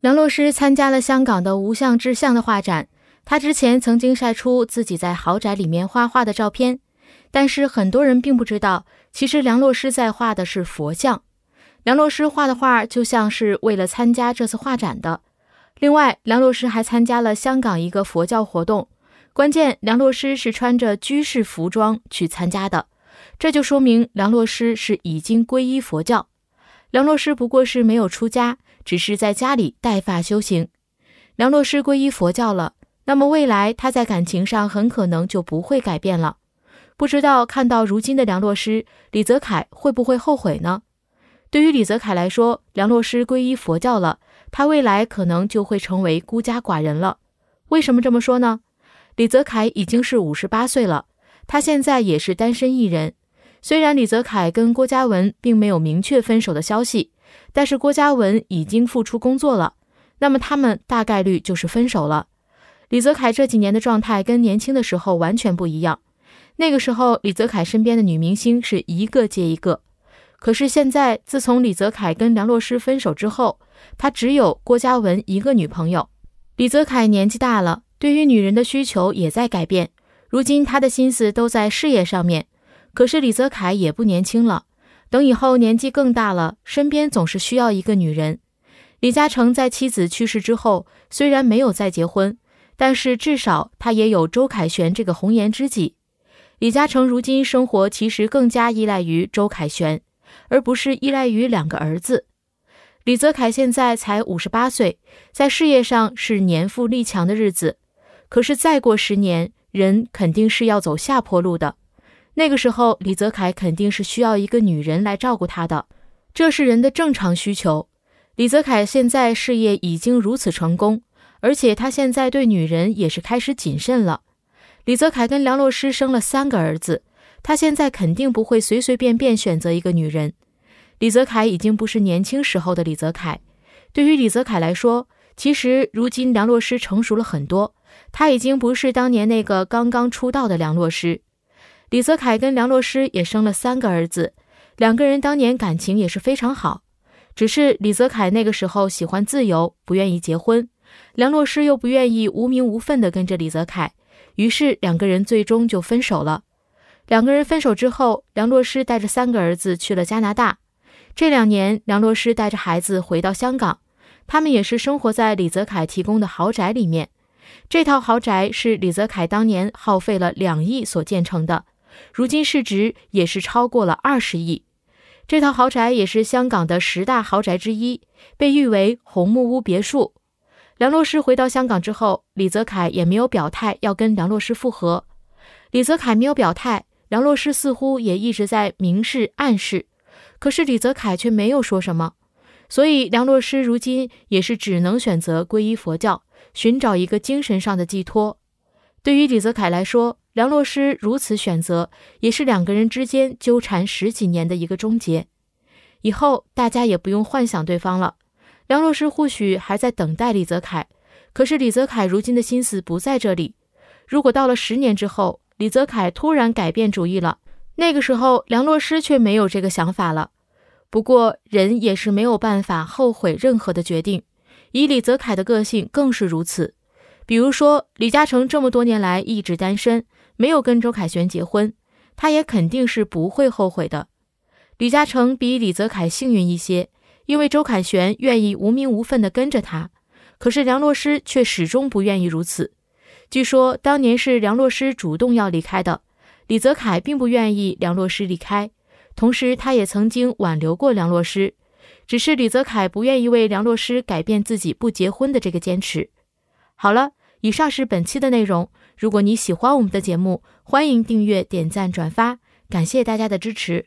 梁洛施参加了香港的无相之相的画展，他之前曾经晒出自己在豪宅里面画画的照片，但是很多人并不知道，其实梁洛施在画的是佛像。梁洛施画的画就像是为了参加这次画展的。另外，梁洛施还参加了香港一个佛教活动，关键梁洛施是穿着居士服装去参加的，这就说明梁洛施是已经皈依佛教。梁洛施不过是没有出家，只是在家里带发修行。梁洛施皈依佛教了，那么未来他在感情上很可能就不会改变了。不知道看到如今的梁洛施，李泽楷会不会后悔呢？对于李泽楷来说，梁洛施皈依佛教了，他未来可能就会成为孤家寡人了。为什么这么说呢？李泽楷已经是五十八岁了，他现在也是单身一人。虽然李泽楷跟郭嘉文并没有明确分手的消息，但是郭嘉文已经复出工作了，那么他们大概率就是分手了。李泽楷这几年的状态跟年轻的时候完全不一样，那个时候李泽楷身边的女明星是一个接一个，可是现在自从李泽楷跟梁洛施分手之后，他只有郭嘉文一个女朋友。李泽楷年纪大了，对于女人的需求也在改变，如今他的心思都在事业上面。可是李泽楷也不年轻了，等以后年纪更大了，身边总是需要一个女人。李嘉诚在妻子去世之后，虽然没有再结婚，但是至少他也有周凯旋这个红颜知己。李嘉诚如今生活其实更加依赖于周凯旋，而不是依赖于两个儿子。李泽楷现在才五十八岁，在事业上是年富力强的日子，可是再过十年，人肯定是要走下坡路的。那个时候，李泽楷肯定是需要一个女人来照顾他的，这是人的正常需求。李泽楷现在事业已经如此成功，而且他现在对女人也是开始谨慎了。李泽楷跟梁洛施生了三个儿子，他现在肯定不会随随便便选择一个女人。李泽楷已经不是年轻时候的李泽楷，对于李泽楷来说，其实如今梁洛施成熟了很多，他已经不是当年那个刚刚出道的梁洛施。李泽楷跟梁洛施也生了三个儿子，两个人当年感情也是非常好，只是李泽楷那个时候喜欢自由，不愿意结婚，梁洛施又不愿意无名无份的跟着李泽楷，于是两个人最终就分手了。两个人分手之后，梁洛施带着三个儿子去了加拿大。这两年，梁洛施带着孩子回到香港，他们也是生活在李泽楷提供的豪宅里面。这套豪宅是李泽楷当年耗费了两亿所建成的。如今市值也是超过了二十亿，这套豪宅也是香港的十大豪宅之一，被誉为红木屋别墅。梁洛施回到香港之后，李泽楷也没有表态要跟梁洛施复合。李泽楷没有表态，梁洛施似乎也一直在明示暗示，可是李泽楷却没有说什么，所以梁洛施如今也是只能选择皈依佛教，寻找一个精神上的寄托。对于李泽楷来说，梁洛施如此选择，也是两个人之间纠缠十几年的一个终结。以后大家也不用幻想对方了。梁洛施或许还在等待李泽楷，可是李泽楷如今的心思不在这里。如果到了十年之后，李泽楷突然改变主意了，那个时候梁洛施却没有这个想法了。不过人也是没有办法后悔任何的决定，以李泽楷的个性更是如此。比如说，李嘉诚这么多年来一直单身，没有跟周凯旋结婚，他也肯定是不会后悔的。李嘉诚比李泽楷幸运一些，因为周凯旋愿意无名无份的跟着他，可是梁洛施却始终不愿意如此。据说当年是梁洛施主动要离开的，李泽楷并不愿意梁洛施离开，同时他也曾经挽留过梁洛施，只是李泽楷不愿意为梁洛施改变自己不结婚的这个坚持。好了，以上是本期的内容。如果你喜欢我们的节目，欢迎订阅、点赞、转发，感谢大家的支持。